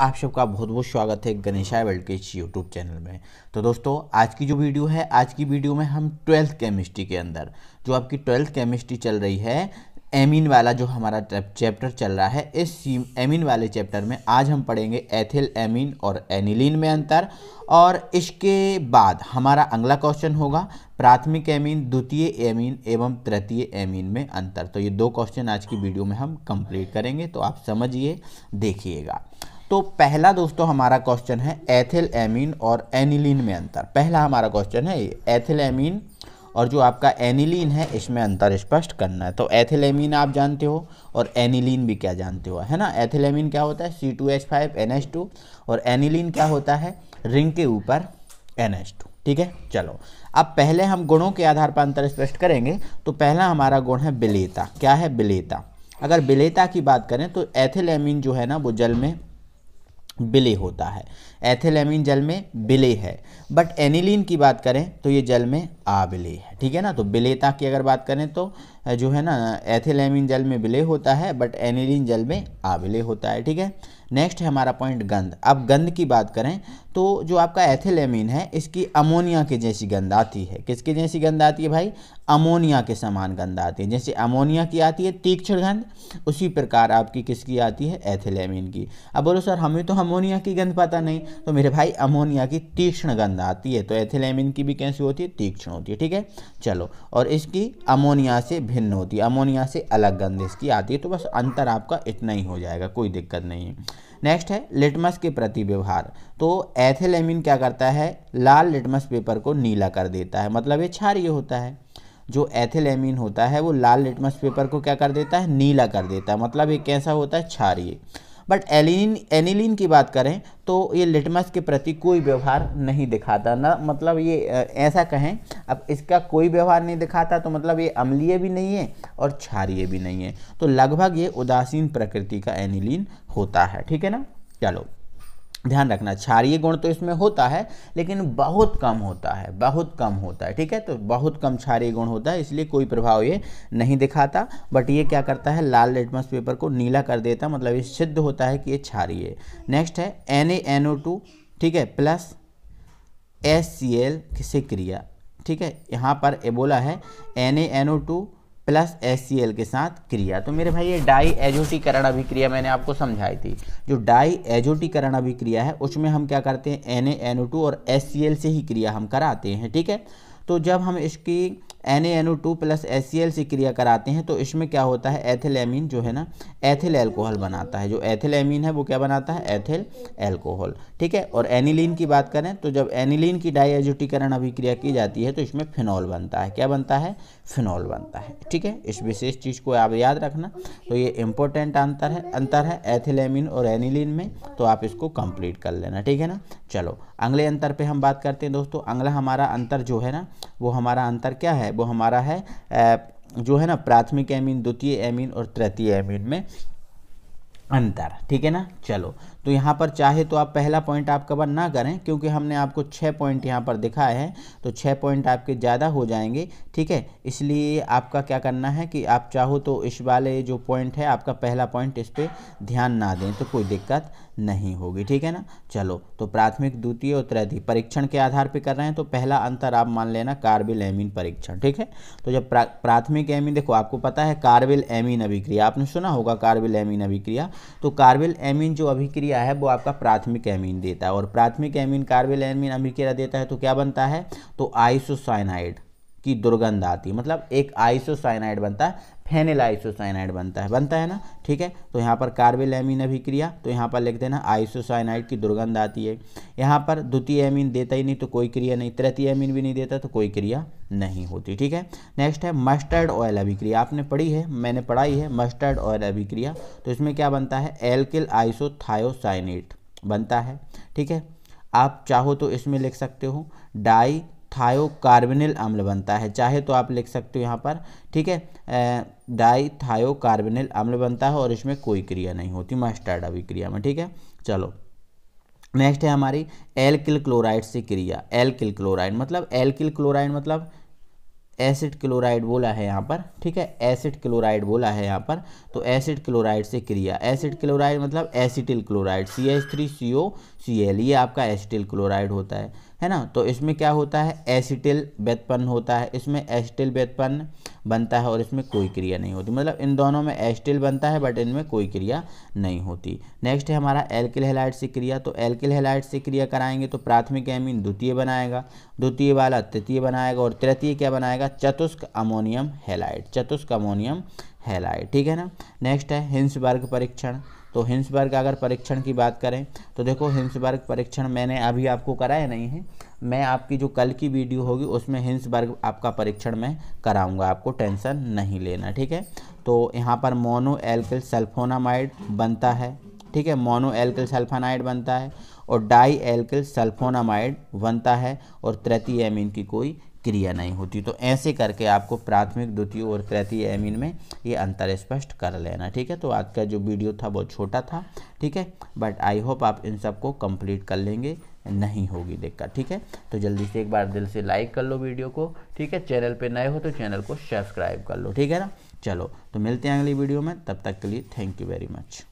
आप सबका बहुत बहुत स्वागत है गणेशा वर्ल्ड के यूट्यूब चैनल में तो दोस्तों आज की जो वीडियो है आज की वीडियो में हम ट्वेल्थ केमिस्ट्री के अंदर जो आपकी ट्वेल्थ केमिस्ट्री चल रही है एमिन वाला जो हमारा चैप्टर चल रहा है इस एमिन वाले चैप्टर में आज हम पढ़ेंगे एथिल एमिन और एनिलिन में अंतर और इसके बाद हमारा अगला क्वेश्चन होगा प्राथमिक एमिन द्वितीय एमिन एवं तृतीय एमिन में अंतर तो ये दो क्वेश्चन आज की वीडियो में हम कंप्लीट करेंगे तो आप समझिए देखिएगा तो पहला दोस्तों हमारा क्वेश्चन है एथिल एमीन और एनिलीन में अंतर पहला हमारा क्वेश्चन है एथिल एमीन और जो आपका एनिलीन है इसमें अंतर स्पष्ट करना है तो एथिलेमीन आप जानते हो और एनिलीन भी क्या जानते हो है ना एथिलेमीन क्या होता है C two H five N H two और एनिलीन क्या होता है रिंग के ऊपर एन एच टू ठीक है चलो अब पहले हम गुणों के आधार पर अंतर स्पष्ट करेंगे तो पहला हमारा गुण है बिलेता क्या है बिलेता अगर बिलेता की बात करें तो एथिलेमीन जो है ना वो जल में बिले होता है एथिलेमिन जल में बिले है बट एनिलीन की बात करें तो ये जल में आबिले है ठीक है ना तो बिलेता की अगर बात करें तो जो है ना एथिलेमिन जल में विलय होता है बट एनिलिन जल में आविलय होता है ठीक है नेक्स्ट है हमारा पॉइंट गंध अब गंध की बात करें तो जो आपका एथिलेमिन है इसकी अमोनिया के जैसी गंध आती है किसके जैसी गंध आती है भाई अमोनिया के समान गंध आती है जैसे अमोनिया की आती है तीक्ष्ण गंध उसी प्रकार आपकी किसकी आती है एथिलेमिन की अब बोलो सर हमें तो अमोनिया की गंध पता नहीं तो मेरे भाई अमोनिया की तीक्ष्ण गंध आती है तो एथिलेमिन की भी कैसी होती है तीक्ष्ण होती है ठीक है चलो और इसकी अमोनिया से भिन्न होती है अमोनिया से अलग गंध इसकी आती है तो बस अंतर आपका इतना ही हो जाएगा कोई दिक्कत नहीं है नेक्स्ट है लिटमस के प्रति व्यवहार तो एथेलेमिन क्या करता है लाल लिटमस पेपर को नीला कर देता है मतलब ये क्षारीय होता है जो एथेलेमिन होता है वो लाल लिटमस पेपर को क्या कर देता है नीला कर देता है मतलब ये कैसा होता है क्षारिय बट एलिन एनिलिन की बात करें तो ये लिटमस के प्रति कोई व्यवहार नहीं दिखाता ना मतलब ये ऐसा कहें अब इसका कोई व्यवहार नहीं दिखाता तो मतलब ये अम्लीय भी नहीं है और क्षारिय भी नहीं है तो लगभग ये उदासीन प्रकृति का एनिलिन होता है ठीक है ना चलो ध्यान रखना क्षारीय गुण तो इसमें होता है लेकिन बहुत कम होता है बहुत कम होता है ठीक है तो बहुत कम क्षारीय गुण होता है इसलिए कोई प्रभाव ये नहीं दिखाता बट ये क्या करता है लाल लेटमस पेपर को नीला कर देता मतलब ये सिद्ध होता है कि ये क्षारीय नेक्स्ट है एन एन टू ठीक है प्लस एस सी एल से क्रिया ठीक है यहाँ पर एबोला है N A N O two plus S के साथ क्रिया तो मेरे भाई ये डाई एजोटीकरण अभिक्रिया मैंने आपको समझाई थी जो डाई एजोटीकरण अभिक्रिया है उसमें हम क्या करते हैं एन और एस से ही क्रिया हम कराते हैं ठीक है तो जब हम इसकी N A N O two plus S C L से क्रिया कराते हैं तो इसमें क्या होता है एथिल जो है ना एथिल एल्कोहल बनाता है जो एथिल है वो क्या बनाता है एथिल एल्कोहल ठीक है और एनिलीन की बात करें तो जब एनिलीन की अभी अभिक्रिया की जाती है तो इसमें फिनॉल बनता है क्या बनता है फिनॉल बनता है ठीक है इस विशेष चीज़ को आप याद रखना तो ये इंपॉर्टेंट अंतर है अंतर है एथिलेमिन और एनिलीन में तो आप इसको कंप्लीट कर लेना ठीक है ना चलो अगले अंतर पर हम बात करते हैं दोस्तों अगला हमारा अंतर जो है ना वो हमारा अंतर क्या है वो हमारा है जो है ना प्राथमिक एमिन द्वितीय एमिन और तृतीय एमिन में अंतर ठीक है ना चलो तो यहाँ पर चाहे तो आप पहला पॉइंट आप कवर ना करें क्योंकि हमने आपको छः पॉइंट यहाँ पर दिखाए हैं तो छः पॉइंट आपके ज़्यादा हो जाएंगे ठीक है इसलिए आपका क्या करना है कि आप चाहो तो इस वाले जो पॉइंट है आपका पहला पॉइंट इस पर ध्यान ना दें तो कोई दिक्कत नहीं होगी ठीक है ना चलो तो प्राथमिक द्वितीय और तृतीय परीक्षण के आधार पर कर रहे हैं तो पहला अंतर आप मान लेना कार्बिल एमिन परीक्षण ठीक है तो जब प्राथमिक एमिन देखो आपको पता है कार्बिल एमिन अभिक्रिया आपने सुना होगा कार्बिल एमिन अभिक्रिया तो कार्बिल एमिन जो अभिक्रिया है वो आपका प्राथमिक एमिन देता है और प्राथमिक एमिन कार्बिल एमिन अभिक्रिया देता है तो क्या बनता है तो आइसोसाइनाइड की दुर्गंध आती है मतलब एक आइसोसाइनाइड बनता है फेनिल आइसोसाइनाइड बनता है बनता है ना ठीक है तो यहाँ पर कार्बिल एमिन अभिक्रिया तो यहाँ पर लिख देना आइसोसाइनाइड की दुर्गंध आती है यहाँ पर द्वितीय एमीन देता ही नहीं तो कोई क्रिया नहीं तृतीय एमिन भी नहीं देता तो कोई क्रिया नहीं होती ठीक है नेक्स्ट है मस्टर्ड ऑयल अभिक्रिया आपने पढ़ी है मैंने पढ़ाई है मस्टर्ड ऑयल अभिक्रिया तो इसमें क्या बनता है एल्किल आइसोथायोसाइनेट बनता है ठीक है आप चाहो तो इसमें लिख सकते हो डाई कार्बेनिल अम्ल बनता है चाहे तो आप लिख सकते हो यहाँ पर ठीक है डाई थायोकार्बेनिल अम्ल बनता है और इसमें कोई क्रिया नहीं होती मस्टर्ड अभिक्रिया में ठीक है चलो नेक्स्ट है हमारी एल्किल क्लोराइड से क्रिया एल्किल क्लोराइड मतलब एल्किल क्लोराइड मतलब एसिड क्लोराइड बोला है यहाँ पर ठीक है एसिड क्लोराइड बोला है यहाँ पर तो एसिड क्लोराइड से क्रिया एसिड क्लोराइड मतलब acetyl chloride C H three C O C L ये आपका एसिटिल क्लोराइड होता है है ना तो इसमें क्या होता है एसिटिल व्यत्पन्न होता है इसमें एसिटिल व्यत्पन्न बनता है और इसमें कोई क्रिया नहीं होती मतलब इन दोनों में एसिटिल बनता है बट इनमें कोई क्रिया नहीं होती नेक्स्ट है हमारा एल्किल हेलाइट से क्रिया तो एल्किल हेलाइट से क्रिया कराएंगे तो प्राथमिक एमिन द्वितीय बनाएगा द्वितीय वाला तृतीय बनाएगा और तृतीय क्या बनाएगा चतुष्क अमोनियम हेलाइट चतुष्क अमोनियम हेलाइट ठीक है ना नेक्स्ट है हिंस वर्ग परीक्षण तो हिंसबर्ग अगर परीक्षण की बात करें तो देखो हिंसबर्ग परीक्षण मैंने अभी आपको कराया नहीं है मैं आपकी जो कल की वीडियो होगी उसमें हिंसबर्ग आपका परीक्षण मैं कराऊंगा आपको टेंशन नहीं लेना ठीक है तो यहाँ पर मोनो एल्किल सल्फोनामाइड बनता है ठीक है मोनो एल्किल सल्फानाइड बनता है और डाई एल्किल सल्फोनामाइड बनता है और तृतीय एमिन की कोई क्रिया नहीं होती तो ऐसे करके आपको प्राथमिक द्वितीय और तृतीय एमिन में ये अंतर स्पष्ट कर लेना ठीक है तो आज का जो वीडियो था बहुत छोटा था ठीक है बट आई होप आप इन सबको कंप्लीट कर लेंगे नहीं होगी दिक्कत ठीक है तो जल्दी से एक बार दिल से लाइक कर लो वीडियो को ठीक है चैनल पर नए हो तो चैनल को सब्सक्राइब कर लो ठीक है ना चलो तो मिलते हैं अगली वीडियो में तब तक के लिए थैंक यू वेरी मच